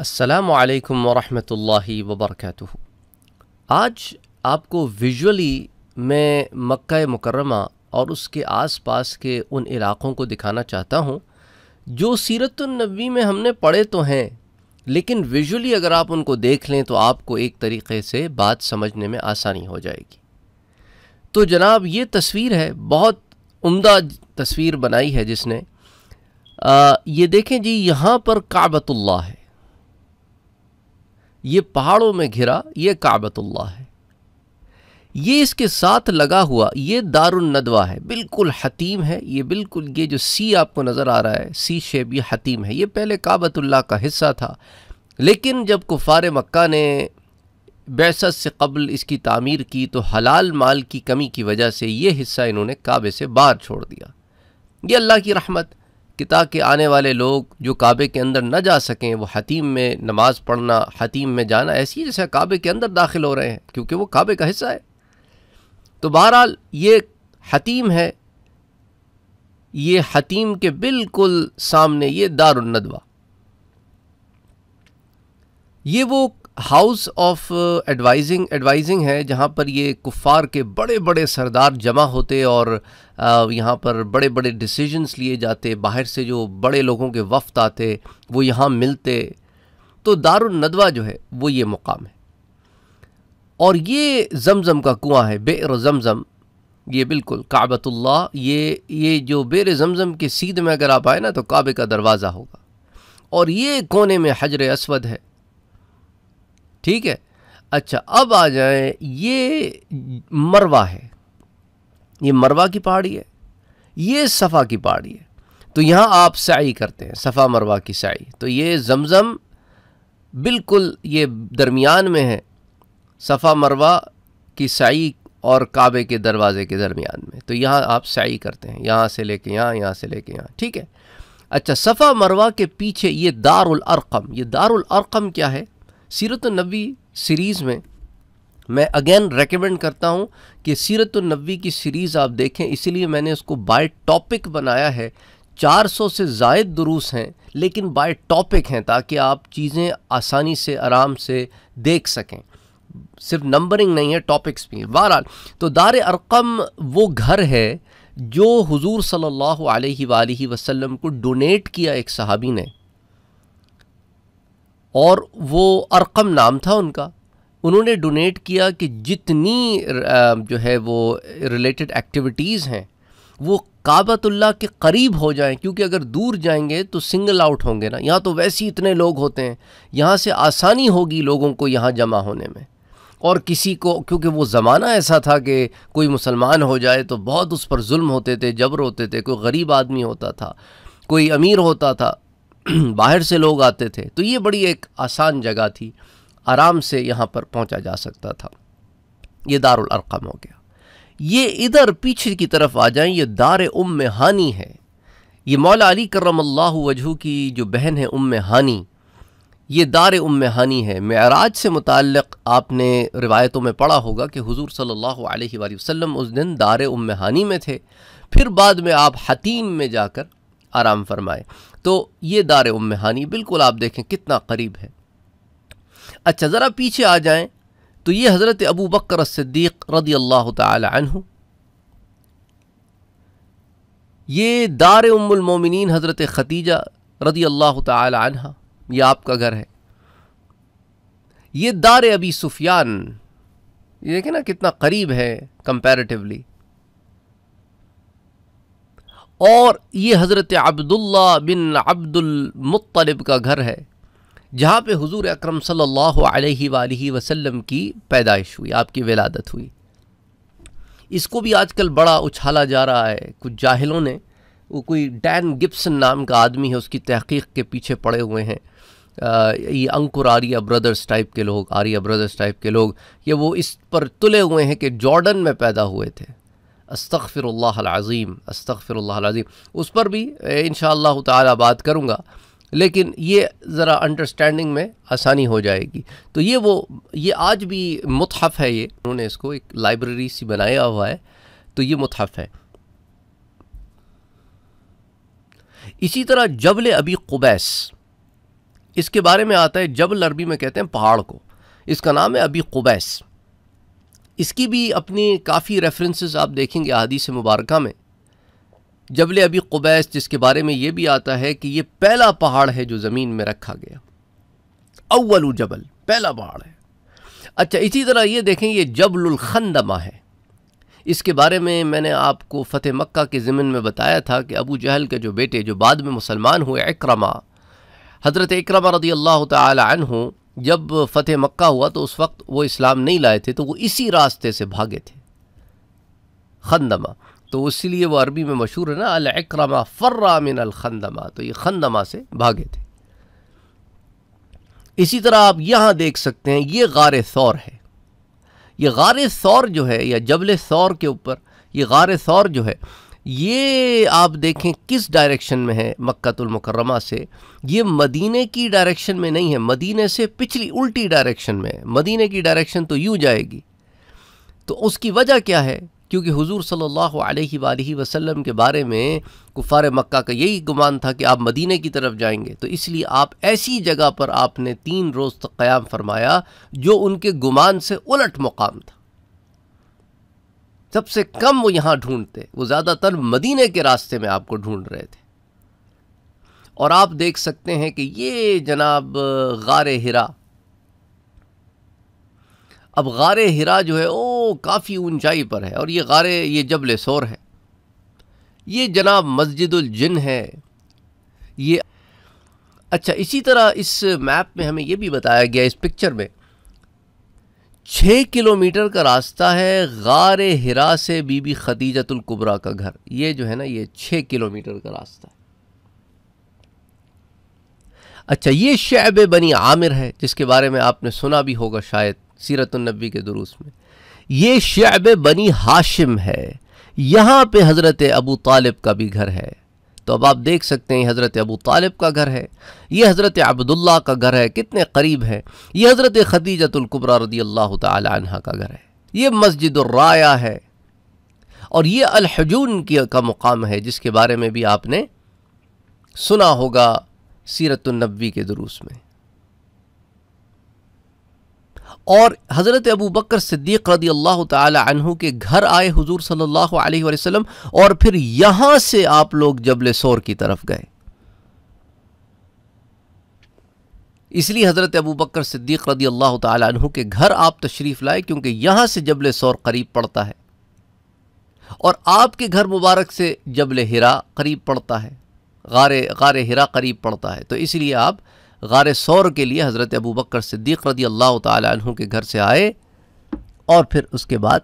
असलकम वरहमतुल्लाहि वबरकatuh आज आपको विजुअली मैं मक्का मुकरमा और उसके आसपास के उन इलाक़ों को दिखाना चाहता हूँ जो सीरतुलनबी में हमने पढ़े तो हैं लेकिन विजुअली अगर आप उनको देख लें तो आपको एक तरीके से बात समझने में आसानी हो जाएगी तो जनाब ये तस्वीर है बहुत उम्दा तस्वीर बनाई है जिसने आ, ये देखें जी यहाँ पर काबतुल्ला है ये पहाड़ों में घिरा ये काबतुल्ला है ये इसके साथ लगा हुआ ये दारुल नदवा है बिल्कुल हतीम है ये बिल्कुल ये जो सी आपको नज़र आ रहा है सी शेप ये हतीम है ये पहले काबतुल्ला का हिस्सा था लेकिन जब कुफार मक्का ने बैसत से कबल इसकी तामीर की तो हलाल माल की कमी की वजह से ये हिस्सा इन्होंने काबे से बाहर छोड़ दिया ये अल्लाह की रहमत कि ताकि आने वाले लोग जो काबे के अंदर न जा सकें वो हतीम में नमाज़ पढ़ना हतीम में जाना ऐसी जैसे काबे के अंदर दाखिल हो रहे हैं क्योंकि वो काबे का हिस्सा है तो बहरहाल ये हतीम है ये हतीम के बिल्कुल सामने ये दारुलनदवा ये वो हाउस ऑफ एडवाइजिंग एडवाइजिंग है जहाँ पर ये कुफ़ार के बड़े बड़े सरदार जमा होते और यहाँ पर बड़े बड़े डिसीजंस लिए जाते बाहर से जो बड़े लोगों के वफ्त आते वो यहाँ मिलते तो दारुलनदवा जो है वो ये मुकाम है और ये जमज़म का कुआं है बेर जमज़म ये बिल्कुल काबतुल्ला ये ये जो बेर जमज़म के सीध में अगर आप आए ना तो काबे का दरवाज़ा होगा और ये कोने में हजर असवद है ठीक है अच्छा अब आ जाए ये मरवा है ये मरवा की पहाड़ी है ये सफ़ा की पहाड़ी है तो यहाँ आप सई करते हैं सफ़ा मरवा की सई तो ये जमज़म बिल्कुल ये दरमियान में है सफ़ा मरवा की सई और काबे के दरवाज़े के दरमियान में तो यहाँ आप सई करते हैं यहाँ से लेके यहाँ यहाँ से लेके यहाँ ठीक है अच्छा सफ़ा मरवा के पीछे ये दारुल अरकम ये दारुल अरकम क्या है सीरत नबी सीरीज़ में मैं अगेन रेकमेंड करता हूँ कि सीरत नबी की सीरीज़ आप देखें इसीलिए मैंने उसको बाय टॉपिक बनाया है 400 से जायद दुरूस हैं लेकिन बाय टॉपिक हैं ताकि आप चीज़ें आसानी से आराम से देख सकें सिर्फ नंबरिंग नहीं है टॉपिक्स भी हैं बहरहाल तो दार अरकम वो घर है जो हुजूर सल्लल्लाहु अलैहि वसल्लम को डोनेट किया एक सहाबी ने और वो अरकम नाम था उनका उन्होंने डोनेट किया कि जितनी जो है वो रिलेटेड एक्टिविटीज़ हैं वो काबतुल्ला के करीब हो जाएं क्योंकि अगर दूर जाएंगे तो सिंगल आउट होंगे ना यहाँ तो वैसे ही इतने लोग होते हैं यहाँ से आसानी होगी लोगों को यहाँ जमा होने में और किसी को क्योंकि वो ज़माना ऐसा था कि कोई मुसलमान हो जाए तो बहुत उस पर जुल्म होते थे जबर होते थे कोई गरीब आदमी होता था कोई अमीर होता था बाहर से लोग आते थे तो ये बड़ी एक आसान जगह थी आराम से यहाँ पर पहुँचा जा सकता था ये दारुल अरकम हो गया ये इधर पीछे की तरफ आ जाएं ये दार उम हानी है ये मौला अली करम वजह की जो बहन है उम हानी ये दार उम हानी है मेराज से मुतक़ आपने रिवायतों में पढ़ा होगा कि हुजूर सल्लल्लाहु अलैहि वसल्लम उस दिन दार उम हानी में थे फिर बाद में आप हतीम में जाकर आराम फरमाए तो ये दार उम्मानी बिल्कुल आप देखें कितना करीब है अच्छा ज़रा पीछे आ जाएं तो ये हज़रत अबू बकर रदी अल्लाह तहु ये दार उमुलमोमिन हज़रत ख़तीजा रदी अल्लाह तहा यह आपका घर है ये दार अबी सुफियान ये देखें ना कितना करीब है कंपैरेटिवली और ये हज़रत अब्दुल्ला बिन अब्दुलमतलब का घर है जहाँ पे हुजूर अकरम सल्लल्लाहु अलैहि सल्ला वसल्लम की पैदाइश हुई आपकी विलादत हुई इसको भी आजकल बड़ा उछाला जा रहा है कुछ जाहिलों ने वो कोई डैन गिब्सन नाम का आदमी है उसकी तहकीक के पीछे पड़े हुए हैं ये अंकुर आर्या ब्रदर्स टाइप के लोग आर्या ब्रदर्स टाइप के लोग ये वो इस पर तुले हुए हैं कि जॉर्डन में पैदा हुए थे अस्तफ़िरल्लाज़ीम अस्तफ़िरल्लाज़ीम उस पर भी इन ताला बात करूँगा लेकिन ये ज़रा अंडरस्टैंडिंग में आसानी हो जाएगी तो ये वो ये आज भी मुतहफ़ है ये उन्होंने इसको एक लाइब्रेरी सी बनाया हुआ है तो ये मुतहफ़ है इसी तरह जबल अबी कुबैस इसके बारे में आता है जबल अरबी में कहते हैं पहाड़ को इसका नाम है अबी कुबैस इसकी भी अपनी काफ़ी रेफरेंसेस आप देखेंगे हदीस मुबारक में जबल अभी कुबैस जिसके बारे में ये भी आता है कि ये पहला पहाड़ है जो ज़मीन में रखा गया अव्वल जबल पहला पहाड़ है अच्छा इसी तरह ये देखें ये जबलखंदमा है इसके बारे में मैंने आपको फ़तेह मक्का के ज़मीन में बताया था कि अबू जहल के जो बेटे जो बाद में मुसलमान हुए इक्रमा हज़रत इक्रमा रदी अल्लाह हो जब फ़तेह मक्का हुआ तो उस वक्त वो इस्लाम नहीं लाए थे तो वो इसी रास्ते से भागे थे खंदमा तो लिए वो अरबी में मशहूर है ना अलक्रमा फर्रामिन अलखंदमा अल खंदमा तो ये खंदमा से भागे थे इसी तरह आप यहाँ देख सकते हैं ये गार सौर है ये गार सौर जो है या जबल सौर के ऊपर ये गार सौर जो है ये आप देखें किस डायरेक्शन में है मक्तुलमकरमा से ये मदीने की डायरेक्शन में नहीं है मदीने से पिछली उल्टी डायरेक्शन में है मदीने की डायरेक्शन तो यूँ जाएगी तो उसकी वजह क्या है क्योंकि हुजूर सल्लल्लाहु अलैहि वसल्लम के बारे में कुफार मक्का का यही गुमान था कि आप मदीने की तरफ जाएंगे तो इसलिए आप ऐसी जगह पर आपने तीन रोज़ तक क़याम फरमाया जो उनके गुमान से उलट मुकाम था सबसे कम वो यहाँ ढूंढते वो ज़्यादातर मदीने के रास्ते में आपको ढूंढ रहे थे और आप देख सकते हैं कि ये जनाब गार हिरा अब गार हिरा जो है ओ काफ़ी ऊंचाई पर है और ये गार ये जबल सोर है ये जनाब मस्जिदुल जिन है ये अच्छा इसी तरह इस मैप में हमें यह भी बताया गया इस पिक्चर में छः किलोमीटर का रास्ता है गार हिरा से बीबी खदीजतुल्कुबरा का घर ये जो है ना ये छः किलोमीटर का रास्ता है अच्छा ये शैब बनी आमिर है जिसके बारे में आपने सुना भी होगा शायद सीरतुलनबी के दुरुस में ये शैब बनी हाशिम है यहाँ पे हज़रत अबू तालिब का भी घर है तो अब आप देख सकते हैं हज़रत अबू तालिब का घर है ये हज़रत अब्दुल्ला का घर है कितने करीब है ये हज़रत खदीजतुल्कुबरा रदी अल्लाह तहा का घर है ये मस्जिद राया है और ये अलहजून की का मुकाम है जिसके बारे में भी आपने सुना होगा सीरतुलनबी के दुरुस में और हज़रत अबू बकर सिद्दीक़ रदी अल्लाह तहु के घर आए हुजूर सल्लल्लाहु अलैहि वसल्लम और फिर यहाँ से आप लोग जबल सोर की तरफ गए इसलिए हज़रत अबू बकर सिद्दीक़ रदी अल्लाह तहु के घर आप तशरीफ़ लाए क्योंकि यहाँ से जबल सौर करीब पड़ता है और आपके घर मुबारक से जबल हिरा करीब पड़ता है गार गार हिरा करीब पड़ता है तो इसलिए आप गार सौर के लिए हज़रत अबू बकर सिद्दीक़ रदी अल्लाह तहों के घर से आए और फिर उसके बाद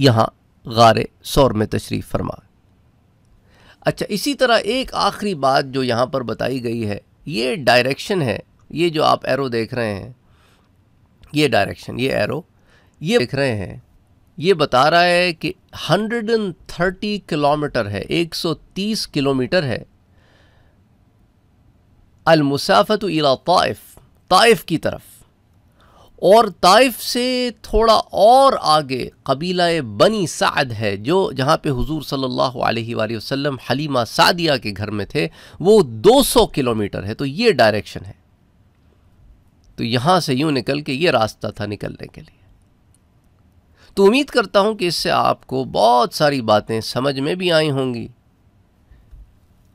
यहाँ गार सौर में तशरीफ़ फरमा अच्छा इसी तरह एक आखिरी बात जो यहाँ पर बताई गई है ये डायरेक्शन है ये जो आप एरो देख रहे हैं ये डायरेक्शन ये एरो ये देख रहे हैं ये बता रहा है कि 130 किलोमीटर है 130 किलोमीटर है अलमुसाफ़त इला ताइफ ताइफ की तरफ और ताइफ से थोड़ा और आगे कबीला बनी साद है जो जहाँ पर हजूर सल्लल्लाहु अलैहि हलीमा सादिया के घर में थे वो दो सौ किलोमीटर है तो ये डायरेक्शन है तो यहाँ से यूँ निकल के ये रास्ता था निकलने के लिए तो उम्मीद करता हूँ कि इससे आपको बहुत सारी बातें समझ में भी आई होंगी